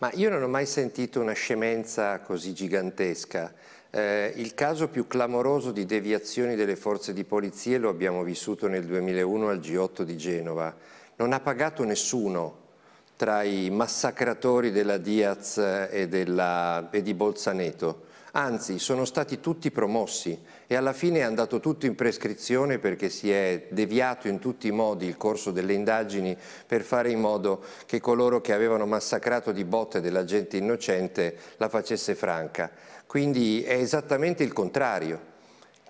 Ma io non ho mai sentito una scemenza così gigantesca. Eh, il caso più clamoroso di deviazioni delle forze di polizia lo abbiamo vissuto nel 2001 al G8 di Genova. Non ha pagato nessuno tra i massacratori della Diaz e, della, e di Bolzaneto. Anzi, sono stati tutti promossi e alla fine è andato tutto in prescrizione perché si è deviato in tutti i modi il corso delle indagini per fare in modo che coloro che avevano massacrato di botte della gente innocente la facesse franca. Quindi è esattamente il contrario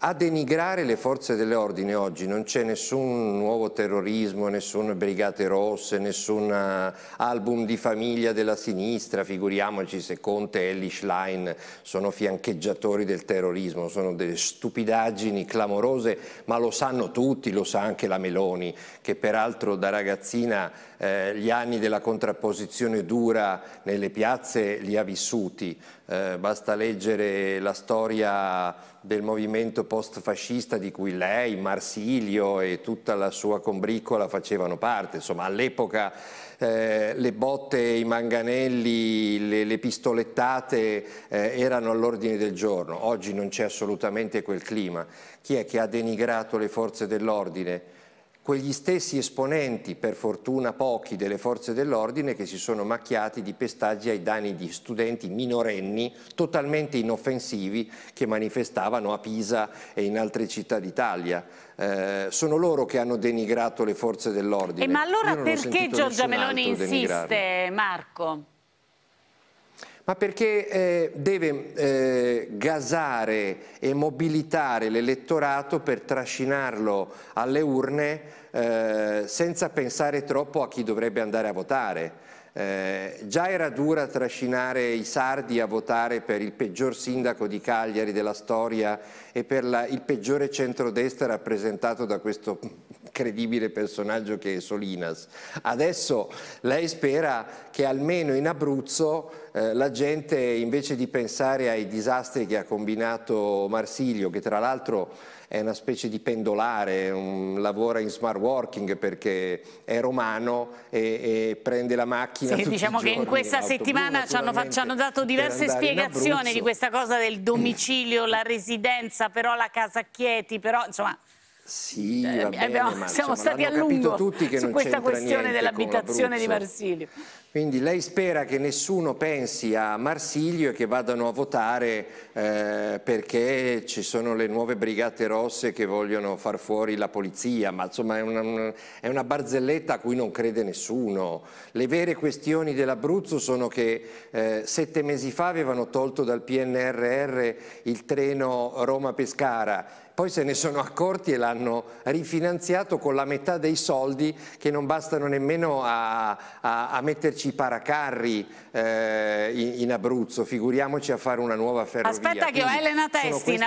a denigrare le forze dell'ordine oggi non c'è nessun nuovo terrorismo, nessune brigate rosse, nessun eh, album di famiglia della sinistra, figuriamoci se Conte e Ellie Schlein sono fiancheggiatori del terrorismo, sono delle stupidaggini clamorose, ma lo sanno tutti, lo sa anche la Meloni, che peraltro da ragazzina eh, gli anni della contrapposizione dura nelle piazze li ha vissuti, eh, basta leggere la storia del movimento post-fascista di cui lei, Marsilio e tutta la sua combriccola facevano parte. Insomma, all'epoca eh, le botte, i manganelli, le, le pistolettate eh, erano all'ordine del giorno. Oggi non c'è assolutamente quel clima. Chi è che ha denigrato le forze dell'ordine? quegli stessi esponenti, per fortuna pochi, delle forze dell'ordine che si sono macchiati di pestaggi ai danni di studenti minorenni totalmente inoffensivi che manifestavano a Pisa e in altre città d'Italia. Eh, sono loro che hanno denigrato le forze dell'ordine. Eh, ma allora perché Giorgia Meloni insiste, Marco? ma perché eh, deve eh, gasare e mobilitare l'elettorato per trascinarlo alle urne eh, senza pensare troppo a chi dovrebbe andare a votare. Eh, già era dura trascinare i sardi a votare per il peggior sindaco di Cagliari della storia e per la, il peggiore centrodestra rappresentato da questo incredibile personaggio che è Solinas. Adesso lei spera che almeno in Abruzzo eh, la gente invece di pensare ai disastri che ha combinato Marsilio, che tra l'altro è una specie di pendolare, un, lavora in smart working perché è romano e, e prende la macchina. Sì, diciamo che in questa settimana ci hanno, ci hanno, dato diverse spiegazioni di questa cosa del domicilio, la residenza, però la casa Chieti, però insomma sì, eh, bene, abbiamo, ma, siamo insomma, stati a lungo tutti che su questa questione dell'abitazione di Marsilio. Quindi lei spera che nessuno pensi a Marsilio e che vadano a votare eh, perché ci sono le nuove brigate rosse che vogliono far fuori la polizia, ma insomma è una, è una barzelletta a cui non crede nessuno. Le vere questioni dell'Abruzzo sono che eh, sette mesi fa avevano tolto dal PNRR il treno Roma-Pescara poi se ne sono accorti e l'hanno rifinanziato con la metà dei soldi che non bastano nemmeno a, a, a metterci i paracarri eh, in, in, Abruzzo, figuriamoci a fare una nuova ferrovia. Aspetta che Quindi ho Elena Testina.